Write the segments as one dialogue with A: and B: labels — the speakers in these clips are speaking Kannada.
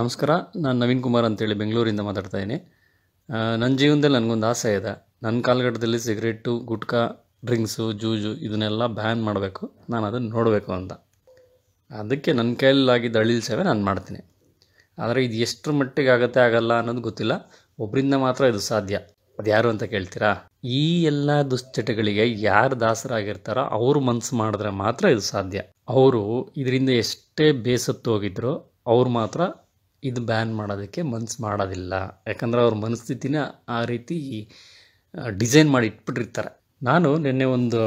A: ನಮಸ್ಕಾರ ನಾನು ನವೀನ್ ಕುಮಾರ್ ಅಂತೇಳಿ ಬೆಂಗಳೂರಿಂದ ಮಾತಾಡ್ತಾ ಇದ್ದೀನಿ ನನ್ನ ಜೀವನದಲ್ಲಿ ನನಗೊಂದು ಆಸೆ ಇದೆ ನನ್ನ ಕಾಲಘಟ್ಟದಲ್ಲಿ ಸಿಗರೇಟು ಗುಟ್ಕಾ ಡ್ರಿಂಕ್ಸು ಜೂಜು ಇದನ್ನೆಲ್ಲ ಬ್ಯಾನ್ ಮಾಡಬೇಕು ನಾನು ಅದನ್ನು ನೋಡಬೇಕು ಅಂತ ಅದಕ್ಕೆ ನನ್ನ ಕೈಯಲ್ಲಾಗಿದ್ದ ಅಳಿಲ್ ಸೇವೆ ನಾನು ಮಾಡ್ತೀನಿ ಆದರೆ ಇದು ಎಷ್ಟರ ಮಟ್ಟಿಗೆ ಆಗತ್ತೆ ಆಗಲ್ಲ ಅನ್ನೋದು ಗೊತ್ತಿಲ್ಲ ಒಬ್ಬರಿಂದ ಮಾತ್ರ ಇದು ಸಾಧ್ಯ ಅದು ಯಾರು ಅಂತ ಕೇಳ್ತೀರಾ ಈ ಎಲ್ಲ ದುಶ್ಚಟಗಳಿಗೆ ಯಾರು ದಾಸರಾಗಿರ್ತಾರೋ ಅವರು ಮನಸ್ಸು ಮಾಡಿದ್ರೆ ಮಾತ್ರ ಇದು ಸಾಧ್ಯ ಅವರು ಇದರಿಂದ ಎಷ್ಟೇ ಬೇಸತ್ತು ಹೋಗಿದ್ರು ಅವ್ರು ಮಾತ್ರ ಇದು ಬ್ಯಾನ್ ಮಾಡೋದಕ್ಕೆ ಮನ್ಸು ಮಾಡೋದಿಲ್ಲ ಯಾಕಂದರೆ ಅವ್ರ ಮನಸ್ಥಿತಿನ ಆ ರೀತಿ ಡಿಸೈನ್ ಮಾಡಿ ಇಟ್ಬಿಟ್ಟಿರ್ತಾರೆ ನಾನು ನಿನ್ನೆ ಒಂದು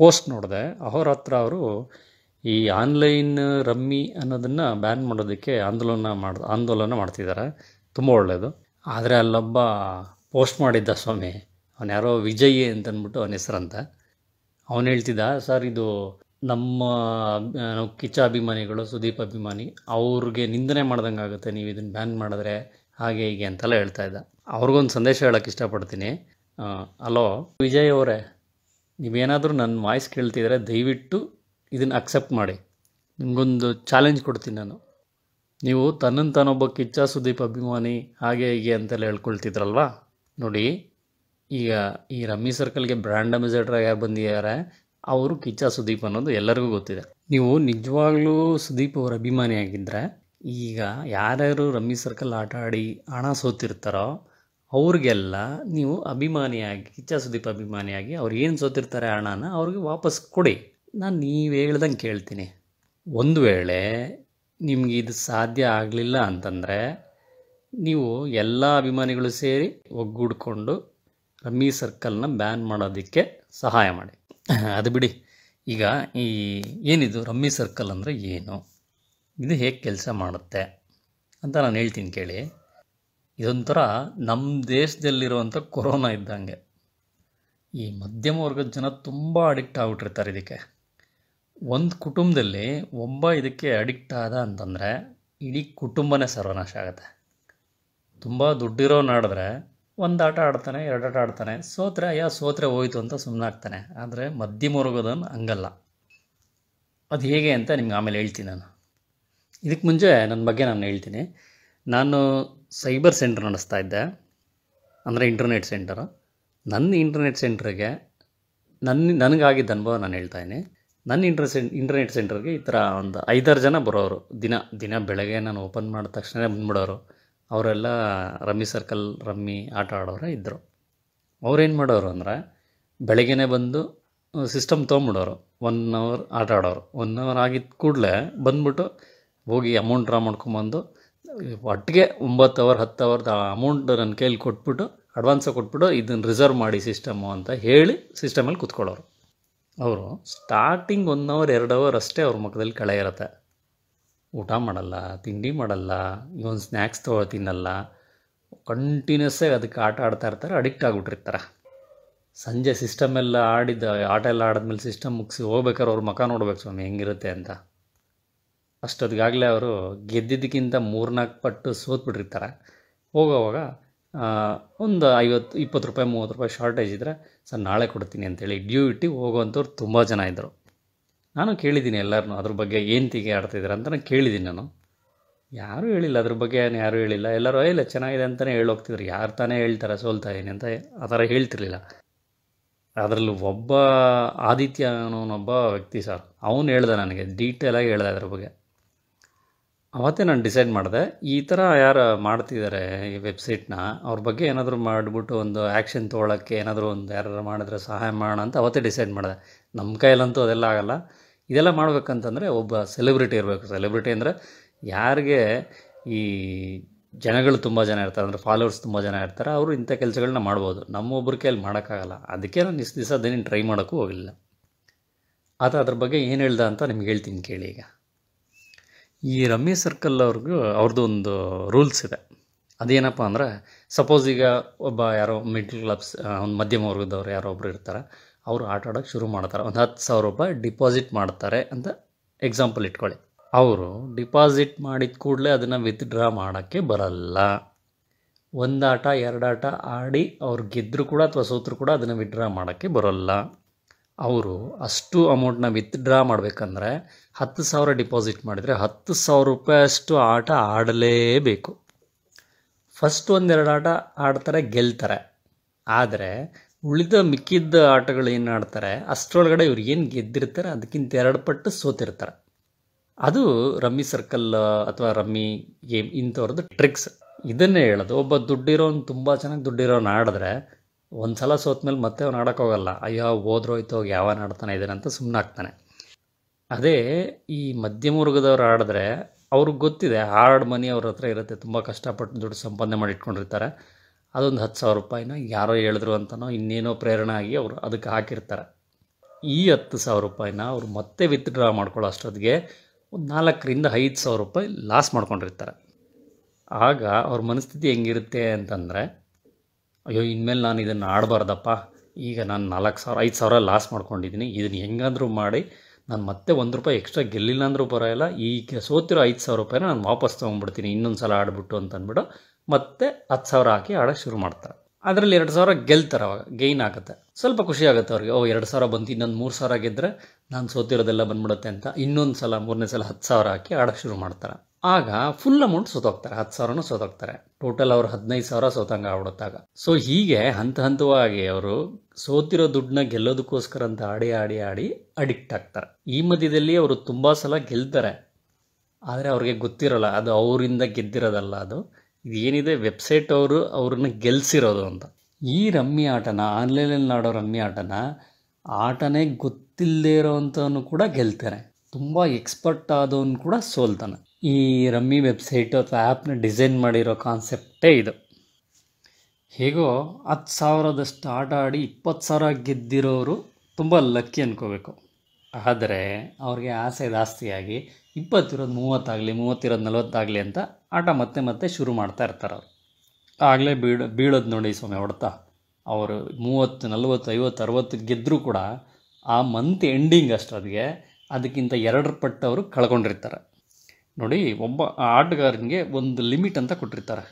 A: ಪೋಸ್ಟ್ ನೋಡಿದೆ ಅಹೋರಾತ್ರ ಅವರು ಈ ಆನ್ಲೈನ್ ರಮ್ಮಿ ಅನ್ನೋದನ್ನು ಬ್ಯಾನ್ ಮಾಡೋದಕ್ಕೆ ಆಂದೋಲನ ಮಾಡ ಆಂದೋಲನ ಮಾಡ್ತಿದ್ದಾರೆ ತುಂಬ ಒಳ್ಳೆಯದು ಆದರೆ ಅಲ್ಲೊಬ್ಬ ಪೋಸ್ಟ್ ಮಾಡಿದ್ದ ಸ್ವಾಮಿ ಅವನ ಯಾರೋ ವಿಜಯ್ ಅಂತಂದ್ಬಿಟ್ಟು ಅವನ ಅಂತ ಅವನು ಹೇಳ್ತಿದ್ದ ಸರ್ ಇದು ನಮ್ಮ ನಾವು ಕಿಚ್ಚ ಅಭಿಮಾನಿಗಳು ಸುದೀಪ್ ಅಭಿಮಾನಿ ಅವ್ರಿಗೆ ನಿಂದನೆ ಮಾಡ್ದಂಗೆ ಆಗುತ್ತೆ ನೀವು ಇದನ್ನು ಬ್ಯಾನ್ ಮಾಡಿದ್ರೆ ಹಾಗೆ ಹೀಗೆ ಅಂತೆಲ್ಲ ಹೇಳ್ತಾ ಇದ್ದ ಅವ್ರಿಗೊಂದು ಸಂದೇಶ ಹೇಳೋಕ್ಕೆ ಇಷ್ಟಪಡ್ತೀನಿ ಅಲೋ ವಿಜಯ್ ಅವರೇ ನೀವೇನಾದರೂ ನನ್ನ ವಾಯ್ಸ್ ಕೇಳ್ತಿದ್ರೆ ದಯವಿಟ್ಟು ಇದನ್ನು ಅಕ್ಸೆಪ್ಟ್ ಮಾಡಿ ನಿಮಗೊಂದು ಚಾಲೆಂಜ್ ಕೊಡ್ತೀನಿ ನಾನು ನೀವು ತನ್ನನ್ನು ತಾನೊಬ್ಬ ಕಿಚ್ಚ ಸುದೀಪ್ ಅಭಿಮಾನಿ ಹಾಗೆ ಹೀಗೆ ಅಂತೆಲ್ಲ ಹೇಳ್ಕೊಳ್ತಿದ್ರಲ್ವಾ ನೋಡಿ ಈಗ ಈ ರಮ್ಮಿ ಸರ್ಕಲ್ಗೆ ಬ್ರ್ಯಾಂಡ್ ಅಂಬಾಸಿಡರ್ ಬಂದಿದ್ದಾರೆ ಅವರು ಕಿಚ್ಚ ಸುದೀಪ್ ಅನ್ನೋದು ಎಲ್ಲರಿಗೂ ಗೊತ್ತಿದೆ ನೀವು ನಿಜವಾಗ್ಲೂ ಸುದೀಪ್ ಅವರ ಅಭಿಮಾನಿಯಾಗಿದ್ದರೆ ಈಗ ಯಾರ್ಯಾರು ರಮ್ಮಿ ಸರ್ಕಲ್ ಆಟ ಆಡಿ ಹಣ ಸೋತಿರ್ತಾರೋ ಅವ್ರಿಗೆಲ್ಲ ನೀವು ಅಭಿಮಾನಿಯಾಗಿ ಕಿಚ್ಚ ಸುದೀಪ್ ಅಭಿಮಾನಿಯಾಗಿ ಅವ್ರು ಏನು ಸೋತಿರ್ತಾರೆ ಹಣನ ಅವ್ರಿಗೆ ವಾಪಸ್ ಕೊಡಿ ನಾನು ನೀವು ಹೇಳ್ದಂಗೆ ಕೇಳ್ತೀನಿ ಒಂದು ವೇಳೆ ನಿಮ್ಗೆ ಇದು ಸಾಧ್ಯ ಆಗಲಿಲ್ಲ ಅಂತಂದರೆ ನೀವು ಎಲ್ಲ ಅಭಿಮಾನಿಗಳು ಸೇರಿ ಒಗ್ಗೂಡಿಕೊಂಡು ರಮ್ಮಿ ಸರ್ಕಲ್ನ ಬ್ಯಾನ್ ಮಾಡೋದಕ್ಕೆ ಸಹಾಯ ಮಾಡಿ ಅದು ಬಿಡಿ ಈಗ ಈ ಏನಿದು ರಮ್ಮಿ ಸರ್ಕಲ್ ಅಂದರೆ ಏನು ಇದು ಹೇಗೆ ಕೆಲಸ ಮಾಡುತ್ತೆ ಅಂತ ನಾನು ಹೇಳ್ತೀನಿ ಕೇಳಿ ಇದೊಂಥರ ನಮ್ಮ ದೇಶದಲ್ಲಿರುವಂಥ ಕೊರೋನಾ ಇದ್ದಂಗೆ ಈ ಮಧ್ಯಮ ವರ್ಗದ ಜನ ತುಂಬ ಅಡಿಕ್ಟ್ ಆಗಿಬಿಟ್ಟಿರ್ತಾರೆ ಇದಕ್ಕೆ ಒಂದು ಕುಟುಂಬದಲ್ಲಿ ಒಬ್ಬ ಇದಕ್ಕೆ ಅಡಿಕ್ಟ್ ಆದ ಅಂತಂದರೆ ಇಡೀ ಕುಟುಂಬನೇ ಸರ್ವನಾಶ ಆಗುತ್ತೆ ತುಂಬ ದುಡ್ಡಿರೋ ನಾಡಿದ್ರೆ ಒಂದು ಆಟ ಆಡ್ತಾನೆ ಎರಡು ಆಟ ಆಡ್ತಾನೆ ಸೋತ್ರೆ ಅಯ್ಯ ಸೋತ್ರೆ ಹೋಯಿತು ಅಂತ ಸುಮ್ಮನಾಗ್ತಾನೆ ಆದರೆ ಮಧ್ಯಮವರ್ಗದವನು ಹಂಗಲ್ಲ ಅದು ಹೇಗೆ ಅಂತ ನಿಮ್ಗೆ ಆಮೇಲೆ ಹೇಳ್ತೀನಿ ನಾನು ಇದಕ್ಕೆ ಮುಂಚೆ ನನ್ನ ಬಗ್ಗೆ ನಾನು ಹೇಳ್ತೀನಿ ನಾನು ಸೈಬರ್ ಸೆಂಟರ್ ನಡೆಸ್ತಾ ಇದ್ದೆ ಅಂದರೆ ಇಂಟರ್ನೆಟ್ ಸೆಂಟರು ನನ್ನ ಇಂಟರ್ನೆಟ್ ಸೆಂಟ್ರಿಗೆ ನನ್ನ ನನಗಾಗಿದ್ದ ಅನುಭವ ನಾನು ಹೇಳ್ತಾಯಿನಿ ನನ್ನ ಇಂಟರ್ ಇಂಟರ್ನೆಟ್ ಸೆಂಟರ್ಗೆ ಈ ಥರ ಒಂದು ಐದಾರು ಜನ ಬರೋರು ದಿನ ದಿನ ಬೆಳಗ್ಗೆ ನಾನು ಓಪನ್ ಮಾಡಿದ ತಕ್ಷಣ ಬಂದ್ಬಿಡೋರು ಅವರೆಲ್ಲ ರಮ್ಮಿ ಸರ್ಕಲ್ ರಮ್ಮಿ ಆಟ ಆಡೋರೇ ಇದ್ದರು ಅವ್ರೇನು ಮಾಡೋರು ಅಂದರೆ ಬೆಳಗ್ಗೆನೇ ಬಂದು ಸಿಸ್ಟಮ್ ತೊಗೊಂಬಿಡೋರು ಒನ್ ಅವರ್ ಆಟ ಆಡೋರು ಒನ್ ಅವರ್ ಆಗಿದ್ದ ಕೂಡಲೇ ಬಂದ್ಬಿಟ್ಟು ಹೋಗಿ ಅಮೌಂಟ್ ಡ್ರಾ ಮಾಡ್ಕೊಂಬಂದು ಒಟ್ಟಿಗೆ ಒಂಬತ್ತು ಅವರ್ ಹತ್ತು ಅವರ್ದ ಅಮೌಂಟ್ ನನ್ನ ಕೈಲಿ ಕೊಟ್ಬಿಟ್ಟು ಅಡ್ವಾನ್ಸ್ ಕೊಟ್ಬಿಟ್ಟು ಇದನ್ನು ರಿಸರ್ವ್ ಮಾಡಿ ಸಿಸ್ಟಮು ಅಂತ ಹೇಳಿ ಸಿಸ್ಟಮಲ್ಲಿ ಕೂತ್ಕೊಳ್ಳೋರು ಅವರು ಸ್ಟಾರ್ಟಿಂಗ್ ಒನ್ ಅವರ್ ಎರಡು ಅವರ್ ಅಷ್ಟೇ ಅವ್ರ ಮುಖದಲ್ಲಿ ಕಳೆ ಇರುತ್ತೆ ಊಟ ಮಾಡಲ್ಲ ತಿಂಡಿ ಮಾಡಲ್ಲ ಇವೊಂದು ಸ್ನ್ಯಾಕ್ಸ್ ತೊಗೊಳ ತಿನ್ನಲ್ಲ ಕಂಟಿನ್ಯೂಸ್ಸಾಗಿ ಅದಕ್ಕೆ ಆಟ ಆಡ್ತಾ ಇರ್ತಾರೆ ಅಡಿಕ್ಟ್ ಆಗಿಬಿಟ್ಟಿರ್ತಾರೆ ಸಂಜೆ ಸಿಸ್ಟಮ್ ಎಲ್ಲ ಆಡಿದ ಆಟ ಎಲ್ಲ ಆಡಿದ್ಮೇಲೆ ಸಿಸ್ಟಮ್ ಮುಗಿಸಿ ಹೋಗ್ಬೇಕಾರೆ ಅವ್ರ ಮಖ ನೋಡ್ಬೇಕು ಸ್ವಾಮಿ ಹೆಂಗಿರುತ್ತೆ ಅಂತ ಅಷ್ಟೊತ್ತಿಗಾಗಲೇ ಅವರು ಗೆದ್ದಿದ್ದಕ್ಕಿಂತ ಮೂರ್ನಾಲ್ಕು ಪಟ್ಟು ಸೋತ್ಬಿಟ್ಟಿರ್ತಾರೆ ಹೋಗೋವಾಗ ಒಂದು ಐವತ್ತು ಇಪ್ಪತ್ತು ರೂಪಾಯಿ ಮೂವತ್ತು ರೂಪಾಯಿ ಶಾರ್ಟೇಜ್ ಇದ್ದರೆ ಸರ್ ನಾಳೆ ಕೊಡ್ತೀನಿ ಅಂತೇಳಿ ಡ್ಯೂ ಇಟ್ಟು ಹೋಗೋವಂಥವ್ರು ತುಂಬ ಜನ ಇದ್ದರು ನಾನು ಕೇಳಿದ್ದೀನಿ ಎಲ್ಲರೂ ಅದ್ರ ಬಗ್ಗೆ ಏನು ತಿಂಗೆ ಆಡ್ತಿದ್ದೀರ ಅಂತ ನಾನು ಕೇಳಿದ್ದೀನಿ ನಾನು ಯಾರೂ ಹೇಳಿಲ್ಲ ಅದ್ರ ಬಗ್ಗೆ ಏನು ಯಾರೂ ಹೇಳಿಲ್ಲ ಎಲ್ಲರೂ ಇಲ್ಲ ಚೆನ್ನಾಗಿದೆ ಅಂತಲೇ ಹೇಳೋಗ್ತಿದ್ರು ಯಾರು ತಾನೇ ಹೇಳ್ತಾರೆ ಸೋಲ್ತಾ ಏನು ಅಂತ ಆ ಥರ ಹೇಳ್ತಿರ್ಲಿಲ್ಲ ಅದರಲ್ಲೂ ಒಬ್ಬ ಆದಿತ್ಯ ಅನ್ನೋನೊಬ್ಬ ವ್ಯಕ್ತಿ ಸರ್ ಅವನು ಹೇಳ್ದೆ ನನಗೆ ಡೀಟೇಲಾಗಿ ಹೇಳ್ದೆ ಅದ್ರ ಬಗ್ಗೆ ಅವತ್ತೇ ನಾನು ಡಿಸೈಡ್ ಮಾಡಿದೆ ಈ ಥರ ಯಾರು ಮಾಡ್ತಿದ್ದಾರೆ ಈ ವೆಬ್ಸೈಟ್ನ ಅವ್ರ ಬಗ್ಗೆ ಏನಾದರೂ ಮಾಡಿಬಿಟ್ಟು ಒಂದು ಆ್ಯಕ್ಷನ್ ತೊಗೊಳಕ್ಕೆ ಏನಾದರೂ ಒಂದು ಯಾರು ಮಾಡಿದ್ರೆ ಸಹಾಯ ಮಾಡೋಣ ಅಂತ ಅವತ್ತೇ ಡಿಸೈಡ್ ಮಾಡಿದೆ ನಮ್ಮ ಕೈಯಲ್ಲಂತೂ ಅದೆಲ್ಲ ಆಗಲ್ಲ ಇದೆಲ್ಲ ಮಾಡಬೇಕಂತಂದರೆ ಒಬ್ಬ ಸೆಲೆಬ್ರಿಟಿ ಇರಬೇಕು ಸೆಲೆಬ್ರಿಟಿ ಅಂದರೆ ಯಾರಿಗೆ ಈ ಜನಗಳು ತುಂಬ ಜನ ಇರ್ತಾರೆ ಅಂದರೆ ಫಾಲೋವರ್ಸ್ ತುಂಬ ಜನ ಇರ್ತಾರೆ ಅವರು ಇಂಥ ಕೆಲಸಗಳನ್ನ ಮಾಡ್ಬೋದು ನಮ್ಮೊಬ್ಬರ ಕೈಯಲ್ಲಿ ಮಾಡೋಕ್ಕಾಗಲ್ಲ ಅದಕ್ಕೆ ನಾನು ಇಷ್ಟು ದಿವಸ ಅದೇನೇನು ಟ್ರೈ ಮಾಡೋಕ್ಕೂ ಹೋಗಿಲ್ಲ ಆತ ಅದ್ರ ಬಗ್ಗೆ ಏನು ಹೇಳ್ದೆ ಅಂತ ನಿಮ್ಗೆ ಹೇಳ್ತೀನಿ ಕೇಳಿ ಈಗ ಈ ರಮ್ಮಿ ಸರ್ಕಲ್ ಅವ್ರಿಗೂ ಅವ್ರದ್ದು ಒಂದು ರೂಲ್ಸ್ ಇದೆ ಅದೇನಪ್ಪ ಅಂದರೆ ಸಪೋಸ್ ಈಗ ಒಬ್ಬ ಯಾರೋ ಮಿಡ್ಲ್ ಕ್ಲಾಸ್ ಒಂದು ಮಧ್ಯಮ ವರ್ಗದವ್ರು ಯಾರೋ ಒಬ್ರು ಇರ್ತಾರೆ ಅವರು ಆಟ ಆಡೋಕ್ಕೆ ಶುರು ಮಾಡ್ತಾರೆ ಒಂದು ಹತ್ತು ಸಾವಿರ ರೂಪಾಯಿ ಡಿಪಾಸಿಟ್ ಮಾಡ್ತಾರೆ ಅಂತ ಎಕ್ಸಾಂಪಲ್ ಇಟ್ಕೊಳ್ಳಿ ಅವರು ಡಿಪಾಸಿಟ್ ಮಾಡಿದ ಕೂಡಲೇ ಅದನ್ನು ವಿತ್ಡ್ರಾ ಮಾಡೋಕ್ಕೆ ಬರಲ್ಲ ಒಂದು ಆಟ ಎರಡು ಆಟ ಆಡಿ ಅವ್ರು ಗೆದ್ದರು ಕೂಡ ಅಥವಾ ಸೋತರು ಕೂಡ ಅದನ್ನು ವಿತ್ಡ್ರಾ ಮಾಡೋಕ್ಕೆ ಬರೋಲ್ಲ ಅವರು ಅಷ್ಟು ಅಮೌಂಟ್ನ ವಿತ್ಡ್ರಾ ಮಾಡಬೇಕಂದ್ರೆ ಹತ್ತು ಸಾವಿರ ಡಿಪಾಸಿಟ್ ಮಾಡಿದರೆ ಹತ್ತು ಸಾವಿರ ರೂಪಾಯಿ ಅಷ್ಟು ಆಟ ಆಡಲೇಬೇಕು ಫಸ್ಟ್ ಒಂದೆರಡು ಆಟ ಆಡ್ತಾರೆ ಗೆಲ್ತಾರೆ ಆದರೆ ಉಳಿದ ಮಿಕ್ಕಿದ್ದ ಆಟಗಳು ಏನು ಆಡ್ತಾರೆ ಅಷ್ಟರೊಳಗಡೆ ಇವ್ರು ಏನು ಗೆದ್ದಿರ್ತಾರೆ ಅದಕ್ಕಿಂತ ಎರಡು ಪಟ್ಟು ಸೋತಿರ್ತಾರೆ ಅದು ರಮ್ಮಿ ಸರ್ಕಲ್ ಅಥವಾ ರಮ್ಮಿ ಗೇಮ್ ಇಂಥವ್ರದ್ದು ಟ್ರಿಕ್ಸ್ ಇದನ್ನೇ ಹೇಳೋದು ಒಬ್ಬ ದುಡ್ಡಿರೋನು ತುಂಬ ಚೆನ್ನಾಗಿ ದುಡ್ಡಿರೋನು ಆಡಿದ್ರೆ ಒಂದು ಸಲ ಸೋತ್ಮೇಲೆ ಮತ್ತೆ ಅವ್ನು ಆಡೋಕ್ಕೋಗಲ್ಲ ಅಯ್ಯೋ ಹೋಗಿ ಯಾವಾಗ ಆಡ್ತಾನೆ ಇದ್ದಾನೆ ಅಂತ ಸುಮ್ಮನಾಗ್ತಾನೆ ಅದೇ ಈ ಮಧ್ಯಮ ವರ್ಗದವ್ರು ಆಡಿದ್ರೆ ಅವ್ರಿಗೆ ಗೊತ್ತಿದೆ ಹಾರ್ಡ್ ಮನಿ ಅವ್ರ ಹತ್ರ ಇರುತ್ತೆ ತುಂಬ ಕಷ್ಟಪಟ್ಟು ದುಡ್ಡು ಸಂಪಾದನೆ ಮಾಡಿ ಇಟ್ಕೊಂಡಿರ್ತಾರೆ ಅದೊಂದು ಹತ್ತು ಸಾವಿರ ರೂಪಾಯಿನೋ ಯಾರೋ ಹೇಳಿದ್ರು ಅಂತನೋ ಇನ್ನೇನೋ ಪ್ರೇರಣೆ ಆಗಿ ಅವರು ಅದಕ್ಕೆ ಹಾಕಿರ್ತಾರೆ ಈ ಹತ್ತು ಸಾವಿರ ರೂಪಾಯಿನ ಅವರು ಮತ್ತೆ ವಿತ್ಡ್ರಾ ಮಾಡ್ಕೊಳ್ಳೋ ಅಷ್ಟೊತ್ತಿಗೆ ಒಂದು ನಾಲ್ಕರಿಂದ ಐದು ಸಾವಿರ ರೂಪಾಯಿ ಲಾಸ್ ಮಾಡ್ಕೊಂಡಿರ್ತಾರೆ ಆಗ ಅವ್ರ ಮನಸ್ಥಿತಿ ಹೆಂಗಿರುತ್ತೆ ಅಂತಂದರೆ ಅಯ್ಯೋ ಇನ್ಮೇಲೆ ನಾನು ಇದನ್ನು ಆಡಬಾರ್ದಪ್ಪ ಈಗ ನಾನು ನಾಲ್ಕು ಸಾವಿರ ಐದು ಸಾವಿರ ಲಾಸ್ ಮಾಡ್ಕೊಂಡಿದ್ದೀನಿ ಇದನ್ನು ಹೆಂಗಾದರೂ ಮಾಡಿ ನಾನು ಮತ್ತೆ ಒಂದು ರೂಪಾಯಿ ಎಕ್ಸ್ಟ್ರಾ ಗೆಲ್ಲಿಲ್ಲ ಅಂದರೂ ಬರೋಲ್ಲ ಈಗ ಸೋತಿರೋ ಐದು ಸಾವಿರ ರೂಪಾಯಿನ ನಾನು ವಾಪಸ್ ತೊಗೊಂಡ್ಬಿಡ್ತೀನಿ ಇನ್ನೊಂದು ಸಲ ಆಡಿಬಿಟ್ಟು ಅಂತ ಅಂದ್ಬಿಟ್ಟು ಮತ್ತೆ ಹತ್ತು ಸಾವಿರ ಹಾಕಿ ಆಡೋಕ್ಕೆ ಶುರು ಮಾಡ್ತಾರೆ ಅದರಲ್ಲಿ ಎರಡು ಸಾವಿರ ಗೆಲ್ತಾರೆ ಅವಾಗ ಗೈನ್ ಆಗುತ್ತೆ ಸ್ವಲ್ಪ ಖುಷಿ ಆಗುತ್ತೆ ಅವ್ರಿಗೆ ಓ ಎರಡು ಸಾವಿರ ಬಂತು ಇನ್ನೊಂದು ಮೂರು ಸಾವಿರ ಗೆದ್ದರೆ ನಾನು ಸೋತಿರೋದೆಲ್ಲ ಬಂದ್ಬಿಡುತ್ತೆ ಅಂತ ಇನ್ನೊಂದು ಸಲ ಮೂರನೇ ಸಲ ಹತ್ತು ಸಾವಿರ ಹಾಕಿ ಆಡೋಕ್ಕೆ ಶುರು ಮಾಡ್ತಾರೆ ಆಗ ಫುಲ್ ಅಮೌಂಟ್ ಸೋತೋಗ್ತಾರೆ ಹತ್ತು ಸಾವಿರನೂ ಸೋತೋಗ್ತಾರೆ ಟೋಟಲ್ ಅವ್ರು ಹದಿನೈದು ಸಾವಿರ ಸೋತಂಗ ಆಗ್ಬಿಡುತ್ತಾಗ ಸೊ ಹೀಗೆ ಹಂತ ಹಂತವಾಗಿ ಅವರು ಸೋತಿರೋ ದುಡ್ಡನ್ನ ಗೆಲ್ಲೋದಕ್ಕೋಸ್ಕರ ಅಂತ ಆಡಿ ಆಡಿ ಆಡಿ ಅಡಿಕ್ಟ್ ಆಗ್ತಾರೆ ಈ ಮಧ್ಯದಲ್ಲಿ ಅವರು ತುಂಬ ಸಲ ಗೆಲ್ತಾರೆ ಆದರೆ ಅವ್ರಿಗೆ ಗೊತ್ತಿರೋಲ್ಲ ಅದು ಅವರಿಂದ ಗೆದ್ದಿರೋದಲ್ಲ ಅದು ಇದೇನಿದೆ ವೆಬ್ಸೈಟ್ ಅವರು ಅವ್ರನ್ನ ಗೆಲ್ಸಿರೋದು ಅಂತ ಈ ರಮ್ಮಿ ಆಟನ ಆನ್ಲೈನಲ್ಲಿ ಆಡೋ ರಮ್ಮಿ ಆಟನ ಆಟನೇ ಗೊತ್ತಿಲ್ಲದೆ ಅಂತ ಕೂಡ ಗೆಲ್ತಾನೆ ತುಂಬ ಎಕ್ಸ್ಪರ್ಟ್ ಆದವನು ಕೂಡ ಸೋಲ್ತಾನೆ ಈ ರಮ್ಮಿ ವೆಬ್ಸೈಟು ಅಥವಾ ಆ್ಯಪ್ನ ಡಿಸೈನ್ ಮಾಡಿರೋ ಕಾನ್ಸೆಪ್ಟೇ ಇದು ಹೇಗೋ ಹತ್ತು ಸಾವಿರದಷ್ಟು ಆಟ ಆಡಿ ಇಪ್ಪತ್ತು ಸಾವಿರ ಗೆದ್ದಿರೋರು ತುಂಬ ಲಕ್ಕಿ ಅಂದ್ಕೋಬೇಕು ಆದರೆ ಅವ್ರಿಗೆ ಆಸೆ ಜಾಸ್ತಿಯಾಗಿ ಇಪ್ಪತ್ತಿರೋದು ಮೂವತ್ತಾಗಲಿ ಮೂವತ್ತಿರೋದು ನಲವತ್ತಾಗಲಿ ಅಂತ ಆಟ ಮತ್ತೆ ಮತ್ತೆ ಶುರು ಮಾಡ್ತಾ ಇರ್ತಾರೆ ಅವರು ಆಗಲೇ ಬೀಳ ಬೀಳೋದು ನೋಡಿ ಸ್ವಾಮಿ ಹೊಡ್ತಾ ಅವರು ಮೂವತ್ತು ನಲ್ವತ್ತು ಐವತ್ತು ಅರವತ್ತು ಗೆದ್ದರೂ ಕೂಡ ಆ ಮಂತ್ ಎಂಡಿಂಗ್ ಅಷ್ಟೊತ್ತಿಗೆ ಅದಕ್ಕಿಂತ ಎರಡರ ಪಟ್ಟು ಅವರು ಕಳ್ಕೊಂಡಿರ್ತಾರೆ ನೋಡಿ ಒಬ್ಬ ಆಟಗಾರನಿಗೆ ಒಂದು ಲಿಮಿಟ್ ಅಂತ ಕೊಟ್ಟಿರ್ತಾರೆ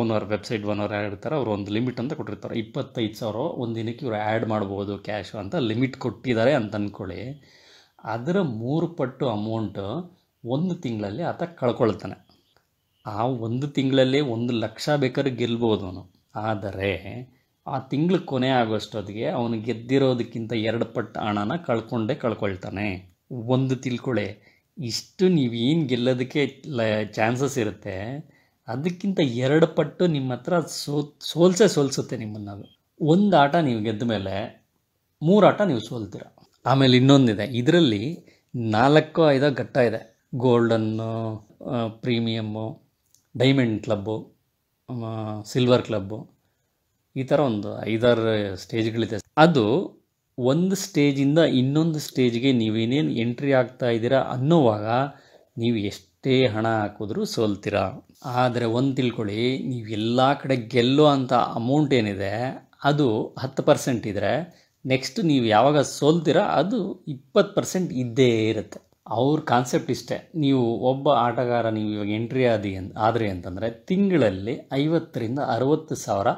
A: ಓನರ್ ವೆಬ್ಸೈಟ್ ಓನರ್ ಯಾರು ಇರ್ತಾರೆ ಅವರು ಒಂದು ಲಿಮಿಟ್ ಅಂತ ಕೊಟ್ಟಿರ್ತಾರೆ ಇಪ್ಪತ್ತೈದು ಸಾವಿರ ಒಂದು ದಿನಕ್ಕೆ ಇವರು ಆ್ಯಡ್ ಮಾಡ್ಬೋದು ಕ್ಯಾಶು ಅಂತ ಲಿಮಿಟ್ ಕೊಟ್ಟಿದ್ದಾರೆ ಅಂತ ಅಂದ್ಕೊಳ್ಳಿ ಅದರ ಮೂರು ಪಟ್ಟು ಅಮೌಂಟು ಒಂದು ತಿಂಗಳಲ್ಲಿ ಆತ ಕಳ್ಕೊಳ್ತಾನೆ ಆ ಒಂದು ತಿಂಗಳಲ್ಲಿ ಒಂದು ಲಕ್ಷ ಬೇಕಾದ್ರೆ ಗೆಲ್ಬೋದು ಅವನು ಆದರೆ ಆ ತಿಂಗಳು ಕೊನೆ ಆಗೋಷ್ಟೊತ್ತಿಗೆ ಅವನು ಗೆದ್ದಿರೋದಕ್ಕಿಂತ ಎರಡು ಪಟ್ಟು ಹಣನ ಕಳ್ಕೊಂಡೇ ಕಳ್ಕೊಳ್ತಾನೆ ಒಂದು ತಿಳ್ಕೊಳ್ಳಿ ಇಷ್ಟು ನೀವೇನು ಗೆಲ್ಲೋದಕ್ಕೆ ಲ ಚಾನ್ಸಸ್ ಇರುತ್ತೆ ಅದಕ್ಕಿಂತ ಎರಡು ಪಟ್ಟು ನಿಮ್ಮ ಹತ್ರ ಸೋ ಸೋಲ್ಸೇ ಸೋಲ್ಸುತ್ತೆ ನಿಮ್ಮನ್ನು ಅದು ಒಂದು ಆಟ ನೀವು ಗೆದ್ದ ಮೇಲೆ ಮೂರು ಆಟ ನೀವು ಸೋಲ್ತೀರ ಆಮೇಲೆ ಇನ್ನೊಂದಿದೆ ಇದರಲ್ಲಿ ನಾಲ್ಕು ಐದೋ ಘಟ್ಟ ಇದೆ golden premium diamond club silver club ಈ ಥರ ಒಂದು ಐದಾರು ಸ್ಟೇಜ್ಗಳಿದೆ ಅದು ಒಂದು ಸ್ಟೇಜಿಂದ ಇನ್ನೊಂದು ಸ್ಟೇಜ್ಗೆ ನೀವೇನೇನು ಎಂಟ್ರಿ ಆಗ್ತಾ ಇದ್ದೀರಾ ಅನ್ನೋವಾಗ ನೀವು ಎಷ್ಟೇ ಹಣ ಹಾಕಿದ್ರೂ ಸೋಲ್ತೀರ ಆದರೆ ಒಂದು ತಿಳ್ಕೊಳ್ಳಿ ನೀವು ಎಲ್ಲ ಕಡೆ ಗೆಲ್ಲೋ ಅಂಥ ಅಮೌಂಟ್ ಏನಿದೆ ಅದು ಹತ್ತು ಪರ್ಸೆಂಟ್ ಇದ್ದರೆ ನೆಕ್ಸ್ಟ್ ನೀವು ಯಾವಾಗ ಸೋಲ್ತೀರ ಅದು ಇಪ್ಪತ್ತು ಪರ್ಸೆಂಟ್ ಇದ್ದೇ ಇರುತ್ತೆ ಅವ್ರ ಕಾನ್ಸೆಪ್ಟ್ ಇಷ್ಟೇ ನೀವು ಒಬ್ಬ ಆಟಗಾರ ನೀವು ಇವಾಗ ಎಂಟ್ರಿ ಆದಿ ಆದರೆ ಅಂತಂದರೆ ತಿಂಗಳಲ್ಲಿ ಐವತ್ತರಿಂದ ಅರುವತ್ತು ಸಾವಿರ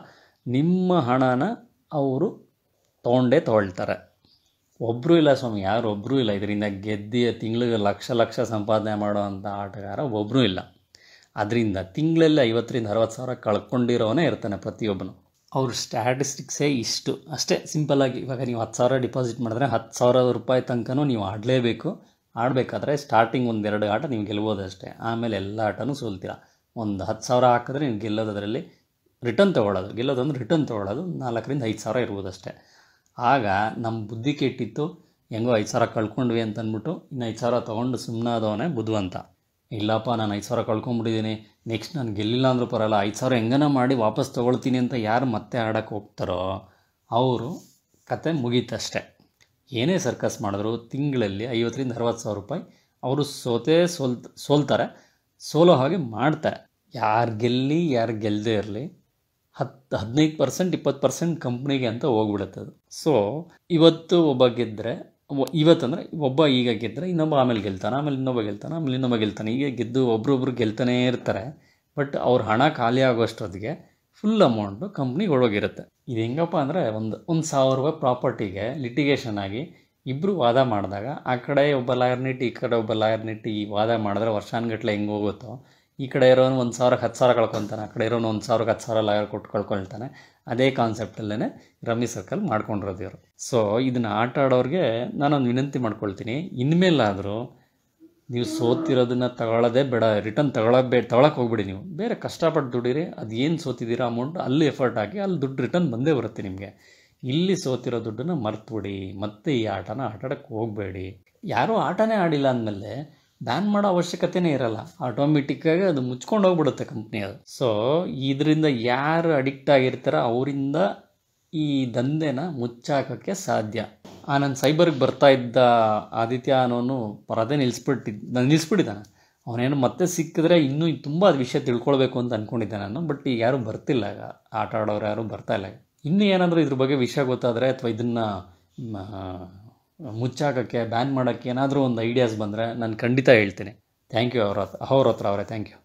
A: ನಿಮ್ಮ ಹಣನ ಅವರು ತೊಗೊಂಡೇ ತೊಗೊಳ್ತಾರೆ ಒಬ್ಬರೂ ಇಲ್ಲ ಸ್ವಾಮಿ ಯಾರು ಒಬ್ಬರೂ ಇಲ್ಲ ಇದರಿಂದ ಗೆದ್ದಿ ತಿಂಗಳಿಗೆ ಲಕ್ಷ ಲಕ್ಷ ಸಂಪಾದನೆ ಮಾಡುವಂಥ ಆಟಗಾರ ಒಬ್ಬರೂ ಇಲ್ಲ ಅದರಿಂದ ತಿಂಗಳಲ್ಲಿ ಐವತ್ತರಿಂದ ಅರವತ್ತು ಸಾವಿರ ಕಳ್ಕೊಂಡಿರೋನೇ ಇರ್ತಾನೆ ಪ್ರತಿಯೊಬ್ಬನು ಅವ್ರ ಸ್ಟ್ಯಾಟಿಸ್ಟಿಕ್ಸೇ ಇಷ್ಟು ಅಷ್ಟೇ ಸಿಂಪಲ್ಲಾಗಿ ಇವಾಗ ನೀವು ಹತ್ತು ಸಾವಿರ ಡಿಪಾಸಿಟ್ ಮಾಡಿದ್ರೆ ಹತ್ತು ಸಾವಿರ ರೂಪಾಯಿ ತನಕನೂ ನೀವು ಆಡಲೇಬೇಕು ಆಡಬೇಕಾದ್ರೆ ಸ್ಟಾರ್ಟಿಂಗ್ ಒಂದೆರಡು ಆಟ ನೀವು ಗೆಲ್ಬೋದು ಅಷ್ಟೇ ಆಮೇಲೆ ಎಲ್ಲ ಆಟನೂ ಸೋಲ್ತೀರ ಒಂದು ಹತ್ತು ಸಾವಿರ ಹಾಕಿದ್ರೆ ನೀವು ಗೆಲ್ಲೋದರಲ್ಲಿ ರಿಟರ್ನ್ ತೊಗೊಳ್ಳೋದು ಗೆಲ್ಲೋದಂದ್ರೆ ರಿಟರ್ನ್ ತೊಗೊಳ್ಳೋದು ನಾಲ್ಕರಿಂದ ಐದು ಸಾವಿರ ಇರ್ಬೋದು ಅಷ್ಟೇ ಆಗ ನಮ್ಮ ಬುದ್ಧಿ ಕೆಟ್ಟಿತ್ತು ಹೆಂಗೋ ಐದು ಸಾವಿರ ಕಳ್ಕೊಂಡ್ವಿ ಅಂತಂದ್ಬಿಟ್ಟು ಇನ್ನು ಐದು ಸಾವಿರ ತೊಗೊಂಡು ಸುಮ್ಮನಾದವನೇ ಬುದ್ಧಿವಂತ ಇಲ್ಲಪ್ಪ ನಾನು ಐದು ಸಾವಿರ ಕಳ್ಕೊಂಡ್ಬಿಟ್ಟಿದ್ದೀನಿ ನೆಕ್ಸ್ಟ್ ನಾನು ಗೆಲ್ಲಿಲ್ಲ ಅಂದರೂ ಪರಲ್ಲ ಐದು ಸಾವಿರ ಹೆಂಗನ ಮಾಡಿ ವಾಪಸ್ ತೊಗೊಳ್ತೀನಿ ಅಂತ ಯಾರು ಮತ್ತೆ ಆಡೋಕ್ಕೆ ಹೋಗ್ತಾರೋ ಅವರು ಕತೆ ಮುಗೀತಷ್ಟೆ ಏನೇ ಸರ್ಕಸ್ ಮಾಡಿದ್ರು ತಿಂಗಳಲ್ಲಿ ಐವತ್ತರಿಂದ ಅರವತ್ತು ಸಾವಿರ ರೂಪಾಯಿ ಅವರು ಸೋತೆ ಸೋಲ್ ಸೋಲ್ತಾರೆ ಸೋಲೋ ಹಾಗೆ ಮಾಡ್ತಾರೆ ಯಾರು ಗೆಲ್ಲಿ ಯಾರು ಗೆಲ್ಲದೆ ಇರಲಿ ಹತ್ತು ಹದಿನೈದು ಪರ್ಸೆಂಟ್ ಇಪ್ಪತ್ತು ಪರ್ಸೆಂಟ್ ಕಂಪ್ನಿಗೆ ಅಂತ ಹೋಗ್ಬಿಡುತ್ತೆ ಅದು ಸೊ ಇವತ್ತು ಒಬ್ಬ ಗೆದ್ದರೆ ಇವತ್ತಂದರೆ ಒಬ್ಬ ಈಗ ಗೆದ್ದರೆ ಇನ್ನೊಬ್ಬ ಆಮೇಲೆ ಗೆಲ್ತಾನೆ ಆಮೇಲೆ ಇನ್ನೊಬ್ಬ ಗೆಲ್ತಾನೆ ಆಮೇಲೆ ಇನ್ನೊಬ್ಬ ಗೆಲ್ತಾನೆ ಈಗ ಗೆದ್ದು ಒಬ್ರೊಬ್ರು ಗೆಲ್ತಾನೇ ಇರ್ತಾರೆ ಬಟ್ ಅವ್ರ ಹಣ ಖಾಲಿ ಆಗೋಷ್ಟೊತ್ತಿಗೆ ಫುಲ್ ಅಮೌಂಟು ಕಂಪ್ನಿಗೆ ಒಳಗಿರುತ್ತೆ ಇದು ಹೆಂಗಪ್ಪ ಅಂದರೆ ಒಂದು ಒಂದು ಸಾವಿರ ರೂಪಾಯಿ ಪ್ರಾಪರ್ಟಿಗೆ ಲಿಟಿಗೇಷನ್ ಆಗಿ ಇಬ್ಬರು ವಾದ ಮಾಡಿದಾಗ ಆ ಕಡೆ ಒಬ್ಬ ಲಾಯರ್ ಈ ಕಡೆ ಒಬ್ಬ ಲಾಯರ್ ಈ ವಾದ ಮಾಡಿದ್ರೆ ವರ್ಷಾನುಗಟ್ಟಲೆ ಹೆಂಗೆ ಹೋಗುತ್ತೋ ಈ ಕಡೆ ಇರೋನು ಒಂದು ಸಾವಿರಕ್ಕೆ ಹತ್ತು ಸಾವಿರ ಕಳ್ಕೊತಾನೆ ಆ ಕಡೆ ಇರೋನು ಒಂದು ಸಾವಿರಕ್ಕೆ ಹತ್ತು ಸಾವಿರ ಲಾಯರ್ ಕೊಟ್ಟು ಕಳ್ಕೊಳ್ತಾನೆ ಅದೇ ಕಾನ್ಸೆಪ್ಟಲ್ಲೇ ರಮ್ಮಿ ಸರ್ಕಲ್ ಮಾಡ್ಕೊಂಡಿರೋದು ಇವರು ಸೊ ಇದನ್ನು ಆಟ ಆಡೋರಿಗೆ ನಾನೊಂದು ವಿನಂತಿ ಮಾಡ್ಕೊಳ್ತೀನಿ ಇನ್ಮೇಲಾದರೂ ನೀವು ಸೋತಿರೋದನ್ನ ತಗೊಳ್ಳೋದೇ ಬೇಡ ರಿಟರ್ನ್ ತಗೊಳ್ಳೋಕೆ ಬೇ ತಗೊಳಕ್ಕೆ ಹೋಗ್ಬಿಡಿ ನೀವು ಬೇರೆ ಕಷ್ಟಪಟ್ಟು ದುಡೀರಿ ಅದು ಏನು ಸೋತಿದ್ದೀರಾ ಅಮೌಂಟ್ ಅಲ್ಲಿ ಎಫರ್ಟ್ ಹಾಕಿ ಅಲ್ಲಿ ದುಡ್ಡು ರಿಟರ್ನ್ ಬಂದೇ ಬರುತ್ತೆ ನಿಮಗೆ ಇಲ್ಲಿ ಸೋತಿರೋ ದುಡ್ಡನ್ನು ಮರ್ತುಬಿಡಿ ಮತ್ತೆ ಈ ಆಟನ ಆಟಾಡೋಕ್ಕೆ ಹೋಗಬೇಡಿ ಯಾರೂ ಆಟನೇ ಆಡಿಲ್ಲ ಅಂದಮೇಲೆ ಬ್ಯಾನ್ ಮಾಡೋ ಅವಶ್ಯಕತೆನೇ ಇರಲ್ಲ ಆಟೋಮೆಟಿಕ್ಕಾಗಿ ಅದು ಮುಚ್ಕೊಂಡು ಹೋಗ್ಬಿಡುತ್ತೆ ಕಂಪ್ನಿ ಅದು ಸೊ ಇದರಿಂದ ಯಾರು ಅಡಿಕ್ಟ್ ಆಗಿರ್ತಾರೋ ಅವರಿಂದ ಈ ದಂಧೆನ ಮುಚ್ಚಾಕೋಕ್ಕೆ ಸಾಧ್ಯ ಆ ನನ್ನ ಸೈಬರ್ಗೆ ಬರ್ತಾ ಇದ್ದ ಆದಿತ್ಯ ಅನ್ನೋನು ಪರದೆ ನಿಲ್ಲಿಸ್ಬಿಟ್ಟಿದ್ದ ನಾನು ನಿಲ್ಲಿಸ್ಬಿಟ್ಟಿದ್ದಾನೆ ಅವನೇನು ಮತ್ತೆ ಸಿಕ್ಕಿದ್ರೆ ಇನ್ನೂ ತುಂಬ ಅದು ವಿಷಯ ತಿಳ್ಕೊಳ್ಬೇಕು ಅಂತ ಅಂದ್ಕೊಂಡಿದ್ದೆ ನಾನು ಬಟ್ ಈಗ ಯಾರೂ ಬರ್ತಿಲ್ಲ ಆಗ ಆಟ ಆಡೋರು ಯಾರು ಬರ್ತಾ ಇಲ್ಲ ಇನ್ನೂ ಏನಾದರೂ ಇದ್ರ ಬಗ್ಗೆ ವಿಷಯ ಗೊತ್ತಾದರೆ ಅಥವಾ ಇದನ್ನು ಮುಚ್ಚಾಕೋಕ್ಕೆ ಬ್ಯಾನ್ ಮಾಡೋಕ್ಕೆ ಏನಾದರೂ ಒಂದು ಐಡಿಯಾಸ್ ಬಂದರೆ ನಾನು ಖಂಡಿತ ಹೇಳ್ತೀನಿ ಥ್ಯಾಂಕ್ ಯು ಅವ್ರ ಹತ್ರ ಅವ್ರ ಹತ್ರ ಅವರೇ ಥ್ಯಾಂಕ್ ಯು